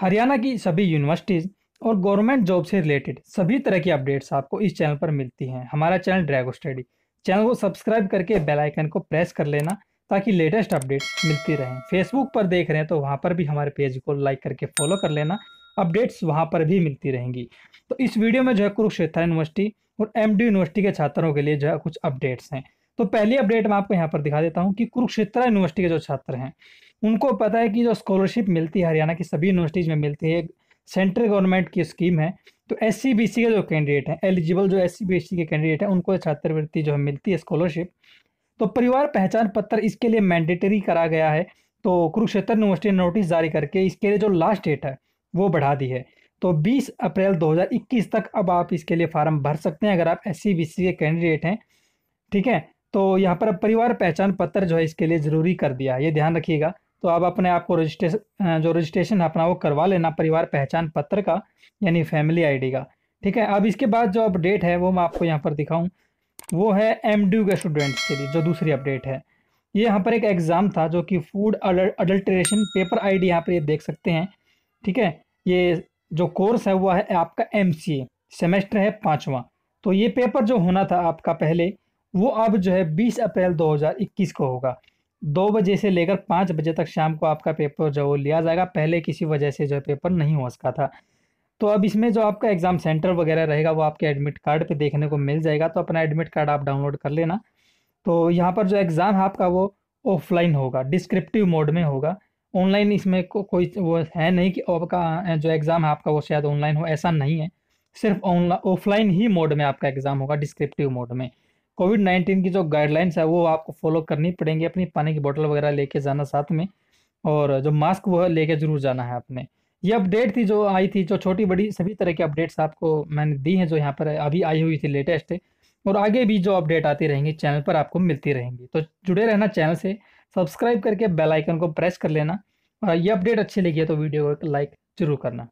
हरियाणा की सभी यूनिवर्सिटीज़ और गवर्नमेंट जॉब से रिलेटेड सभी तरह की अपडेट्स आपको इस चैनल पर मिलती हैं हमारा चैनल ड्रैगो स्टडी चैनल को सब्सक्राइब करके बेल आइकन को प्रेस कर लेना ताकि लेटेस्ट अपडेट्स मिलती रहें फेसबुक पर देख रहे हैं तो वहाँ पर भी हमारे पेज को लाइक करके फॉलो कर लेना अपडेट्स वहाँ पर भी मिलती रहेंगी तो इस वीडियो में जो है कुरुक्षेत्र यूनिवर्सिटी और एम यूनिवर्सिटी के छात्रों के लिए जो है कुछ अपडेट्स हैं तो पहली अपडेट मैं आपको यहाँ पर दिखा देता हूँ कि कुरुक्षेत्र यूनिवर्सिटी के जो छात्र हैं उनको पता है कि जो स्कॉलरशिप मिलती है हरियाणा की सभी यूनिवर्सिटीज़ में मिलती है सेंट्रल गवर्नमेंट की स्कीम है तो एस सी बी सी के जो कैंडिडेट हैं एलिजिबल जो S C B S C के कैंडिडेट हैं उनको छात्रवृत्ति जो है मिलती है स्कॉलरशिप तो परिवार पहचान पत्र इसके लिए मैंडेटरी करा गया है तो कुरुक्षेत्र यूनिवर्सिटी ने नोटिस जारी करके इसके लिए जो लास्ट डेट है वो बढ़ा दी है तो 20 अप्रैल 2021 तक अब आप इसके लिए फार्म भर सकते हैं अगर आप एस सी बी सी के कैंडिडेट हैं ठीक है तो यहाँ पर परिवार पहचान पत्र जो है इसके लिए ज़रूरी कर दिया ये ध्यान रखिएगा तो आप अपने आप को रजिस्ट्रेशन जो रजिस्ट्रेशन है अपना वो करवा लेना परिवार पहचान पत्र का यानी फैमिली आईडी का ठीक है अब इसके बाद जो अपडेट है वो मैं आपको यहाँ पर दिखाऊँ वो है एम के स्टूडेंट्स के लिए जो दूसरी अपडेट है ये यहाँ पर एक एग्ज़ाम था जो कि food adulteration paper I D यहाँ पर ये देख सकते हैं ठीक है ये जो कोर्स है वह है आपका एम सेमेस्टर है पाँचवा तो ये पेपर जो होना था आपका पहले वो अब जो है 20 अप्रैल 2021 को होगा दो बजे से लेकर पाँच बजे तक शाम को आपका पेपर जो लिया जाएगा पहले किसी वजह से जो पेपर नहीं हो सका था तो अब इसमें जो आपका एग्ज़ाम सेंटर वगैरह रहेगा वो आपके एडमिट कार्ड पे देखने को मिल जाएगा तो अपना एडमिट कार्ड आप डाउनलोड कर लेना तो यहाँ पर जो एग्ज़ाम है आपका वो ऑफलाइन होगा डिस्क्रिप्टिव मोड में होगा ऑनलाइन इसमें को, कोई वो है नहीं कि आपका जो एग्ज़ाम है आपका वो शायद ऑनलाइन हो ऐसा नहीं है सिर्फ ऑफलाइन ही मोड में आपका एग्ज़ाम होगा डिस्क्रिप्टिव मोड में कोविड नाइन्टीन की जो गाइडलाइंस है वो आपको फॉलो करनी पड़ेंगी अपनी पानी की बोतल वगैरह लेके जाना साथ में और जो मास्क वो लेके जरूर जाना है आपने ये अपडेट थी जो आई थी जो छोटी बड़ी सभी तरह की अपडेट्स आपको मैंने दी हैं जो यहाँ पर अभी आई हुई थी लेटेस्ट और आगे भी जो अपडेट आती रहेंगी चैनल पर आपको मिलती रहेंगी तो जुड़े रहना चैनल से सब्सक्राइब करके बेल आइकन को प्रेस कर लेना और ये अपडेट अच्छी लगी है तो वीडियो को लाइक जरूर करना